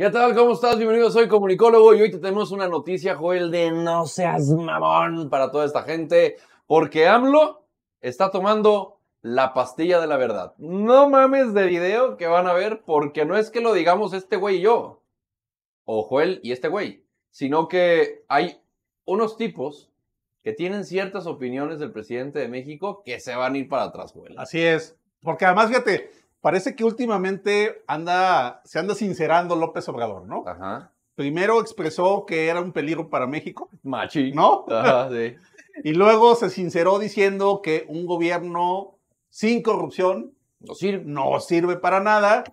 ¿Qué tal? ¿Cómo estás? Bienvenidos, soy comunicólogo y hoy te tenemos una noticia, Joel, de no seas mamón para toda esta gente, porque AMLO está tomando la pastilla de la verdad. No mames de video que van a ver, porque no es que lo digamos este güey y yo, o Joel y este güey, sino que hay unos tipos que tienen ciertas opiniones del presidente de México que se van a ir para atrás, Joel. Así es, porque además, fíjate, Parece que últimamente anda, se anda sincerando López Obrador, ¿no? Ajá. Primero expresó que era un peligro para México. Machi. ¿No? Ajá, sí. y luego se sinceró diciendo que un gobierno sin corrupción no sirve, para nada.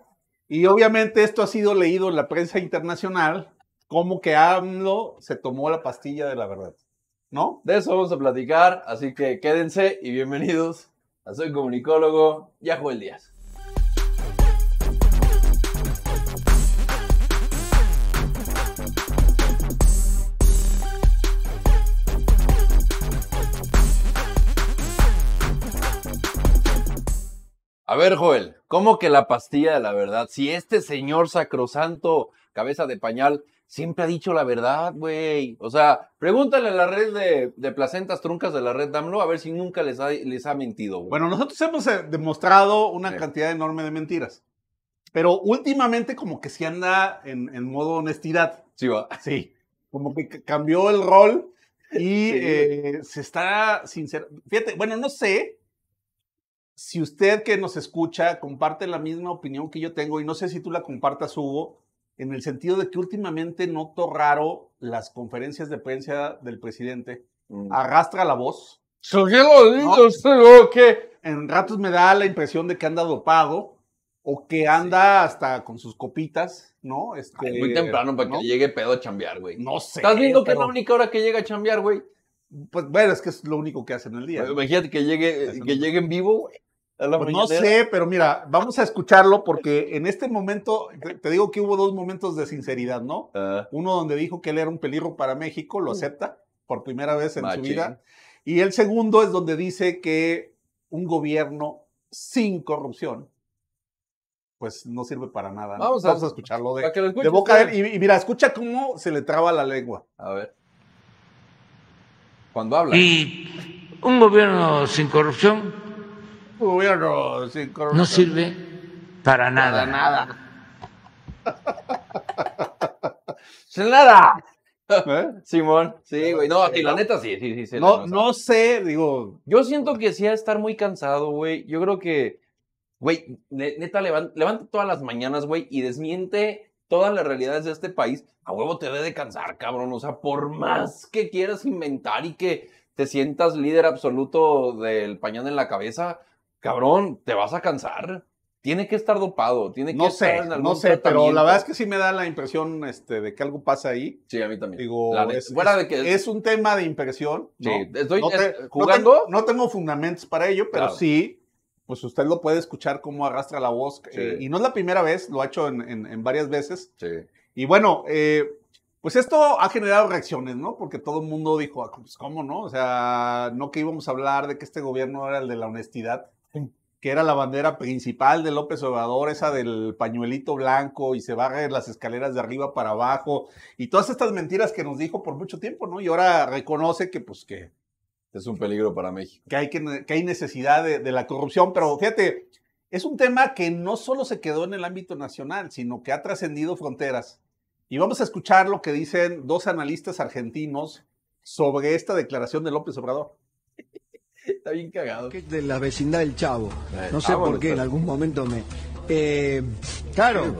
Y obviamente esto ha sido leído en la prensa internacional como que AMLO se tomó la pastilla de la verdad. ¿No? De eso vamos a platicar, así que quédense y bienvenidos a Soy Comunicólogo, Yahuel Díaz. ver, Joel, ¿cómo que la pastilla de la verdad? Si este señor sacrosanto, cabeza de pañal, siempre ha dicho la verdad, güey. O sea, pregúntale a la red de, placentas truncas de la red Damlo a ver si nunca les ha, les ha mentido. Bueno, nosotros hemos eh, demostrado una cantidad enorme de mentiras. Pero últimamente como que se anda en, modo honestidad. Sí, Como que cambió el rol y eh, se está sincero. Fíjate, bueno, no sé si usted que nos escucha comparte la misma opinión que yo tengo, y no sé si tú la compartas, Hugo, en el sentido de que últimamente noto raro las conferencias de prensa del presidente. Mm. Arrastra la voz. ¿Qué lo digo? lo que? En ratos me da la impresión de que anda dopado o que anda hasta con sus copitas, ¿no? Este, muy temprano para que llegue pedo a chambear, güey. No sé. ¿Estás viendo que es la única hora que llega a chambear, güey? Pues bueno, es que es lo único que hace en el día. Pues, imagínate que llegue, que llegue en vivo, pues no sé, pero mira, vamos a escucharlo porque en este momento, te digo que hubo dos momentos de sinceridad, ¿no? Ah. Uno donde dijo que él era un peligro para México, lo mm. acepta por primera vez en su vida. Y el segundo es donde dice que un gobierno sin corrupción, pues no sirve para nada. Vamos, a, escucharlo de, boca Y, y mira, escucha cómo se le traba la lengua. A ver. Cuando habla. Y un gobierno sin corrupción no sirve para nada. nada. Sin nada. ¿Eh? Simón, sí, güey. No, ti, la neta sí, sí, sí. no, no sé, digo. Yo siento que sí a estar muy cansado, güey. Yo creo que, güey, neta, levanta, todas las mañanas, güey, y desmiente todas las realidades de este país. A huevo te debe de cansar, cabrón. O sea, por más que quieras inventar y que te sientas líder absoluto del pañón en la cabeza, cabrón, te vas a cansar. Tiene que estar dopado, tiene que no estar sé, No sé, pero la verdad es que sí me da la impresión este, de que algo pasa ahí. Sí, a mí también. Digo, es, que es, un tema de impresión. ¿no? estoy jugando. No tengo, fundamentos para ello, pero sí, pues usted lo puede escuchar cómo arrastra la voz. Eh, y no es la primera vez, lo ha hecho en, varias veces. Sí. Y bueno, eh, pues esto ha generado reacciones, ¿no? Porque todo el mundo dijo, ah, pues cómo no, o sea, no que íbamos a hablar de que este gobierno era el de la honestidad. Que era la bandera principal de López Obrador, esa del pañuelito blanco y se barre las escaleras de arriba para abajo y todas estas mentiras que nos dijo por mucho tiempo, ¿no? Y ahora reconoce que, pues, que. Es un peligro para México. Que hay, que hay necesidad de la corrupción, pero fíjate, es un tema que no solo se quedó en el ámbito nacional, sino que ha trascendido fronteras. Y vamos a escuchar lo que dicen dos analistas argentinos sobre esta declaración de López Obrador. Está bien cagado. De la vecindad del Chavo. Eh, no sé ah, por qué, en algún momento me. Eh, claro,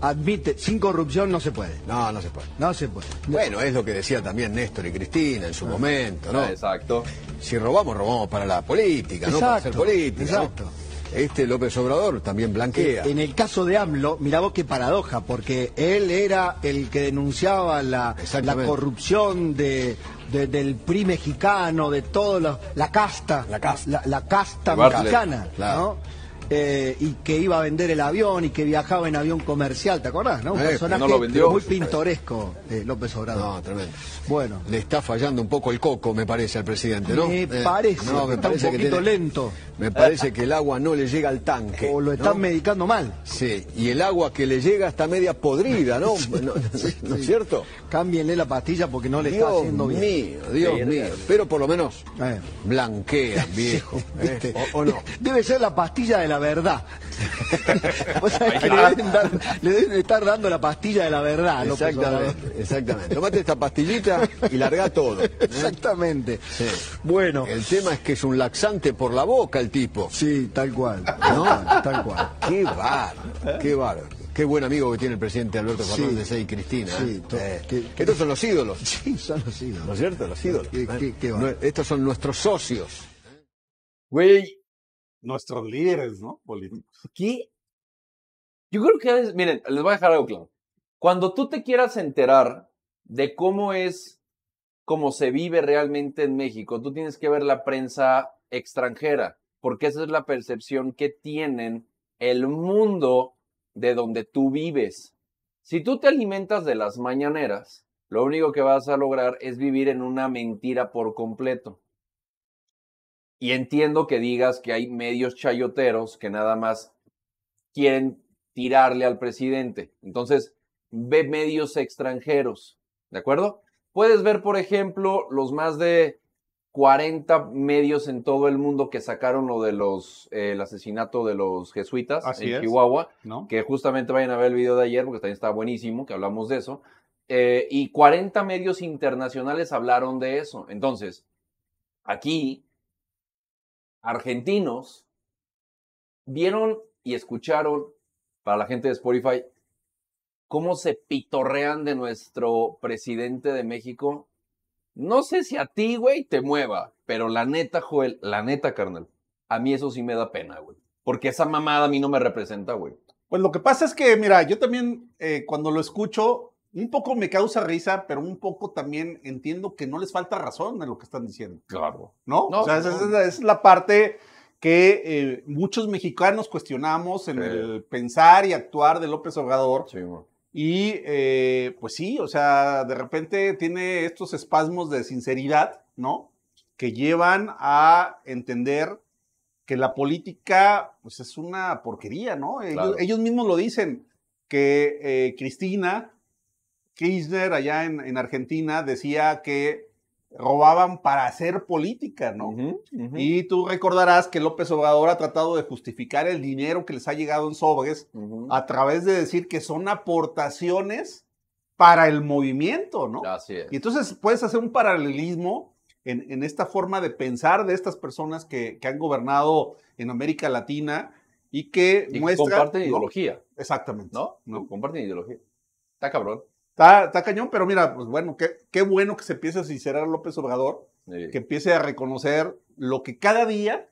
admite, sin corrupción no se puede. No, no se puede. No se puede. Bueno, es lo que decía también Néstor y Cristina en su ah. momento, ¿no? Ah, exacto. Si robamos, robamos para la política, no para ser política. Exacto. Este López Obrador también blanquea. Eh, en el caso de AMLO, mira vos qué paradoja, porque él era el que denunciaba la, la corrupción de del PRI mexicano, de toda la, la, casta. La casta. mexicana. Eh, y que iba a vender el avión y que viajaba en avión comercial, ¿te acordás? Un eh, personaje muy pintoresco, López Obrador. No, tremendo. Bueno. Le está fallando un poco el coco, me parece, al presidente, ¿no? Me eh, parece, está un poquito lento. Me parece que el agua no le llega al tanque. O lo están medicando mal. Sí, y el agua que le llega está media podrida, ¿no? ¿No, es cierto? Cámbienle la pastilla porque no le está haciendo bien. Dios mío, Dios mío. Pero por lo menos blanquea, viejo. o no. Debe ser la pastilla de la verdad. le deben, estar dando la pastilla de la verdad. Exactamente, exactamente. Tomate esta pastillita y larga todo. ¿eh? Exactamente. Sí. Bueno. El tema es que es un laxante por la boca el tipo. Sí, tal cual. ¿No? Tal cual. Qué bárbaro, qué bárbaro. Qué buen amigo que tiene el presidente Alberto Fernández y Cristina. ¿eh? Sí, eh. estos son los ídolos. Sí, son los ídolos. ¿No es cierto? Los ídolos. Qué, estos son nuestros socios. Güey, nuestros líderes, ¿no? Políticos. Aquí, Yo creo que miren, les voy a dejar algo claro. Cuando tú te quieras enterar de cómo es, cómo se vive realmente en México, tú tienes que ver la prensa extranjera, porque esa es la percepción que tienen el mundo de donde tú vives. Si tú te alimentas de las mañaneras, lo único que vas a lograr es vivir en una mentira por completo. Y entiendo que digas que hay medios chayoteros que nada más quieren tirarle al presidente. Entonces, ve medios extranjeros, ¿de acuerdo? Puedes ver, por ejemplo, los más de 40 medios en todo el mundo que sacaron lo de eh, el asesinato de los jesuitas en Chihuahua, que justamente vayan a ver el video de ayer porque también está buenísimo, que hablamos de eso. Eh, y 40 medios internacionales hablaron de eso. Entonces, aquí argentinos vieron y escucharon para la gente de Spotify cómo se pitorrean de nuestro presidente de México. No sé si a ti, güey, te mueva, pero la neta, Joel, la neta, carnal, a mí eso sí me da pena, güey. Porque esa mamada a mí no me representa, güey. Pues lo que pasa es que, mira, yo también eh, cuando lo escucho, un poco me causa risa, pero un poco también entiendo que no les falta razón en lo que están diciendo. Claro. ¿No? o sea, Esa, es la, parte que eh, muchos mexicanos cuestionamos en el pensar y actuar de López Obrador. Sí, Y eh, pues sí, o sea, de repente tiene estos espasmos de sinceridad, ¿no? Que llevan a entender que la política pues es una porquería, ¿no? Ellos, ellos mismos lo dicen, que eh, Cristina Kirchner allá en, Argentina decía que robaban para hacer política, ¿no? Y tú recordarás que López Obrador ha tratado de justificar el dinero que les ha llegado en sobres a través de decir que son aportaciones para el movimiento, ¿no? Y entonces puedes hacer un paralelismo en, esta forma de pensar de estas personas que, han gobernado en América Latina y que y muestran... Comparten ideología. Exactamente. ¿No? ¿No? Comparten ideología. Está cabrón. Está, cañón, pero mira, pues bueno, qué, qué bueno que se empiece a sincerar López Obrador, que empiece a reconocer lo que cada día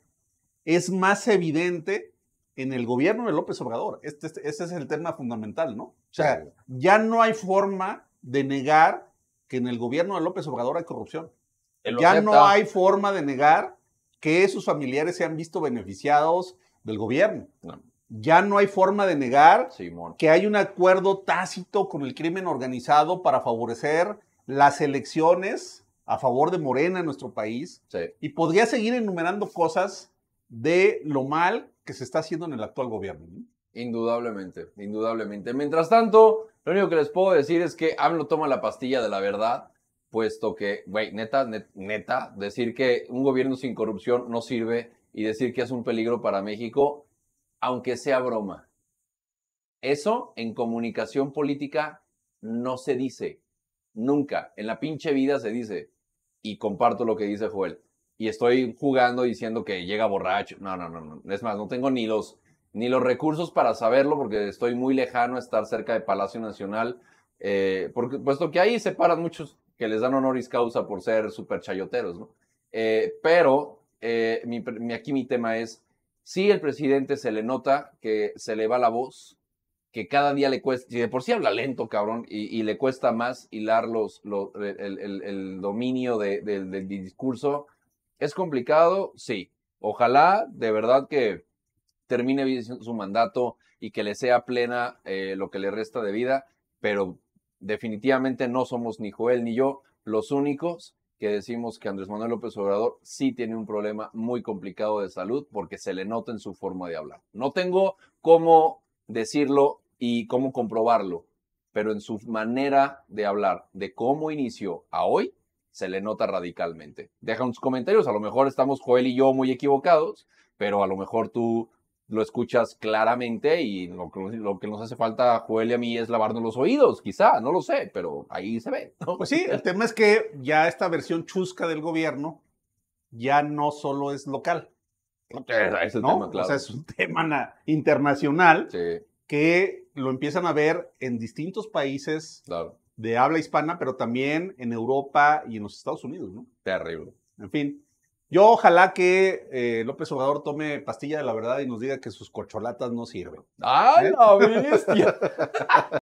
es más evidente en el gobierno de López Obrador. Este, este es el tema fundamental, ¿no? O sea, ya no hay forma de negar que en el gobierno de López Obrador hay corrupción. Ya no hay forma de negar que sus familiares se han visto beneficiados del gobierno ya no hay forma de negar que hay un acuerdo tácito con el crimen organizado para favorecer las elecciones a favor de Morena en nuestro país. Y podría seguir enumerando cosas de lo mal que se está haciendo en el actual gobierno. Indudablemente, indudablemente. Mientras tanto, lo único que les puedo decir es que AMLO toma la pastilla de la verdad, puesto que, güey, neta, neta, decir que un gobierno sin corrupción no sirve y decir que es un peligro para México aunque sea broma. Eso en comunicación política no se dice. Nunca. En la pinche vida se dice. Y comparto lo que dice Joel. Y estoy jugando diciendo que llega borracho. No, no, no, no. Es más, no tengo ni los, ni los recursos para saberlo porque estoy muy lejano a estar cerca de Palacio Nacional. Eh, puesto que ahí se paran muchos que les dan honoris causa por ser super chayoteros, ¿no? Eh, pero eh, aquí mi tema es, sí el presidente se le nota que se le va la voz, que cada día le cuesta, y de por sí habla lento, cabrón, y, le cuesta más hilar los, el, dominio del, discurso, ¿es complicado? Sí. Ojalá de verdad que termine bien su mandato y que le sea plena eh, lo que le resta de vida, pero definitivamente no somos ni Joel ni yo los únicos que decimos que Andrés Manuel López Obrador sí tiene un problema muy complicado de salud porque se le nota en su forma de hablar. No tengo cómo decirlo y cómo comprobarlo, pero en su manera de hablar, de cómo inició a hoy, se le nota radicalmente. Deja unos comentarios, a lo mejor estamos Joel y yo muy equivocados, pero a lo mejor tú lo escuchas claramente y lo que, nos hace falta, Joel y a mí, es lavarnos los oídos, quizá, no lo sé, pero ahí se ve. Pues sí, el tema es que ya esta versión chusca del gobierno ya no solo es local. Es ¿no? es un tema internacional que lo empiezan a ver en distintos países de habla hispana, pero también en Europa y en los Estados Unidos, ¿no? Terrible. En fin, yo ojalá que eh, López Obrador tome pastilla de la verdad y nos diga que sus cocholatas no sirven. ¡Ay, ¿Eh? la bestia!